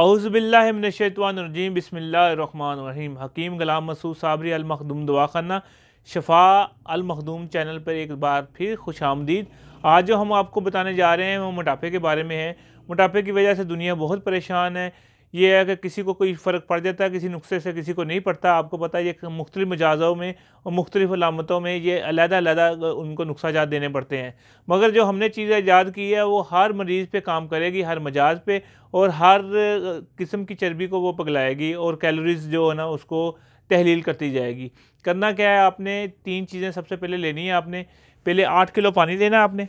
अउज़बिल्लाशैतवानरजीम बसमीम हकीम गुलाम मसूद साबरी अलमखदूम दवाखाना शफा अलमखदूम चैनल पर एक बार फिर खुश आमदीद आज जो हम आपको बताने जा रहे हैं वो मोटापे के बारे में है मोटापे की वजह से दुनिया बहुत परेशान है ये है कि किसी को कोई फ़र्क पड़ जाता है किसी नुस्खे से किसी को नहीं पड़ता आपको पता है ये मुख्तलि मजाज़ों में और मुख्तलिफ अलामतों में ये अलहदादा उनको जात देने पड़ते हैं मगर जो हमने चीज़ ईजाद की है वो हर मरीज़ पर काम करेगी हर मजाज पर और हर किस्म की चर्बी को वो पगलाएगी और कैलोरीज़ जो है ना उसको तहलील करती जाएगी करना क्या है आपने तीन चीज़ें सबसे पहले लेनी है आपने पहले आठ किलो पानी लेना है आपने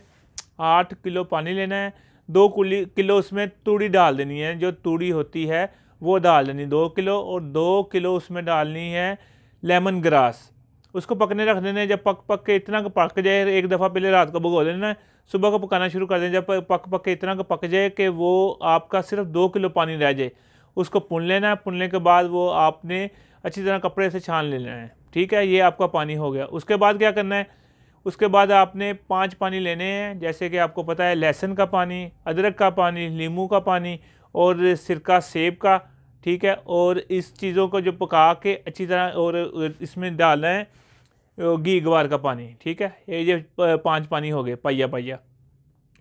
आठ किलो पानी लेना है दो किलो उसमें तूड़ी डाल देनी है जो तूड़ी होती है वो डाल देनी दो किलो और दो किलो उसमें डालनी है लेमन ग्रास उसको पकने रख देना जब पक पक के इतना पक जाए एक दफ़ा पहले रात को भगो देना है सुबह को पकाना शुरू कर देना जब पक पक के इतना पक जाए कि वो आपका सिर्फ दो किलो पानी रह जाए उसको पुन लेना है पुनने के बाद वो आपने अच्छी तरह कपड़े से छान लेना है ठीक है ये आपका पानी हो गया उसके बाद क्या करना है उसके बाद आपने पांच पानी लेने हैं जैसे कि आपको पता है लहसुन का पानी अदरक का पानी नींबू का पानी और सिरका सेब का ठीक है और इस चीज़ों को जो पका के अच्छी तरह और इसमें डालना है घी गवार का पानी ठीक है ये जो पांच पानी हो गए पहिया पहिया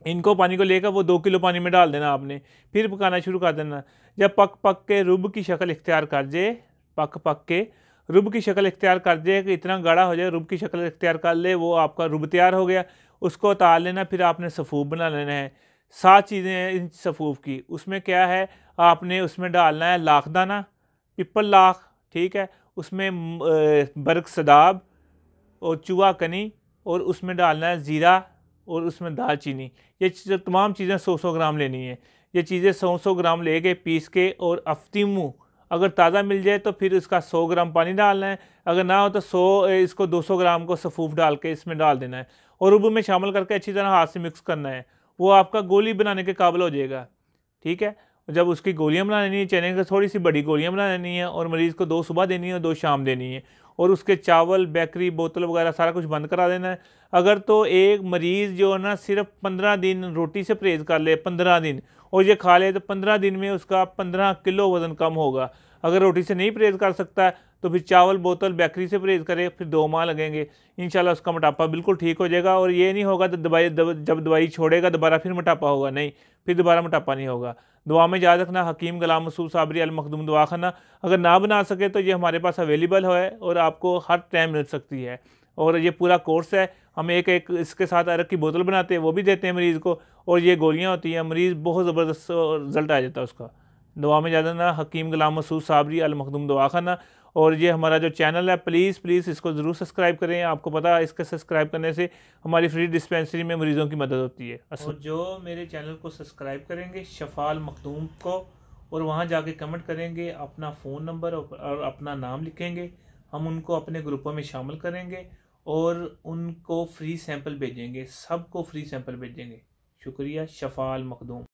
इनको पानी को लेकर वो दो किलो पानी में डाल देना आपने फिर पकाना शुरू कर देना जब पक पक के रुब की शक्ल इख्तियार कर दे पक पक के रुब की शक्ल इख्तियार कर दिया कि इतना गाढ़ा हो जाए रुब की शक्ल इख्तियार कर ले वो आपका रुब तैयार हो गया उसको उतार लेना फिर आपने सफ़ूफ बना लेना है सात चीज़ें हैं इन सफ़ूफ की उसमें क्या है आपने उसमें डालना है लाख दाना पिपल लाख ठीक है उसमें बर्क सदाब और चूहा कनी और उसमें डालना है ज़ीरा और उसमें दालचीनी ये तमाम चीज़ें सौ सौ ग्राम लेनी है ये चीज़ें सौ सौ ग्राम ले के पीस के और अफ्तीमू अगर ताज़ा मिल जाए तो फिर इसका 100 ग्राम पानी डालना है अगर ना हो तो 100 इसको 200 ग्राम को सफूफ डाल के इसमें डाल देना है और उबू में शामिल करके अच्छी तरह हाथ से मिक्स करना है वो आपका गोली बनाने के काबिल हो जाएगा ठीक है जब उसकी गोलियाँ लेनी है चने की थोड़ी सी बड़ी गोलियाँ लेनी है और मरीज़ को दो सुबह देनी है और दो शाम देनी है और उसके चावल बेकरी बोतल वगैरह सारा कुछ बंद करा देना है अगर तो एक मरीज़ जो है ना सिर्फ पंद्रह दिन रोटी से परहेज़ कर ले पंद्रह दिन और ये खा ले तो पंद्रह दिन में उसका पंद्रह किलो वज़न कम होगा अगर रोटी से नहीं परहेज कर सकता है तो फिर चावल बोतल बेकरी से परहेज करें फिर दो माह लगेंगे इंशाल्लाह उसका मोटापा बिल्कुल ठीक हो जाएगा और ये नहीं होगा तो दवाई जब दवाई छोड़ेगा दोबारा फिर मोटापा होगा नहीं फिर दोबारा मोटापा नहीं होगा दुआ में याद रखना हकीम गलाम मसूद साबरी अलमखदूम दुआ खाना अगर ना बना सके तो ये हमारे पास अवेलेबल है और आपको हर टाइम मिल सकती है और ये पूरा कोर्स है हम एक एक इसके साथ अरक की बोतल बनाते हैं वो भी देते हैं मरीज़ को और ये गोलियाँ होती हैं मरीज़ बहुत ज़बरदस्त रिजल्ट आ जाता है उसका दवा में ज़्यादा ना हकीम गुलाम मसूद साबरी अलमखदूम दवाखाना और ये हमारा जो चैनल है प्लीज़ प्लीज़ इसको ज़रूर सब्सक्राइब करें आपको पता है इसके सब्सक्राइब करने से हमारी फ्री डिस्पेंसरी में मरीज़ों की मदद होती है और जो मेरे चैनल को सब्सक्राइब करेंगे शफाल मखदूम को और वहाँ जाके कमेंट करेंगे अपना फ़ोन नंबर और अपना नाम लिखेंगे हम उनको अपने ग्रुपों में शामिल करेंगे और उनको फ्री सैंपल भेजेंगे सबको फ्री सैंपल भेजेंगे शुक्रिया शफाल मखदूम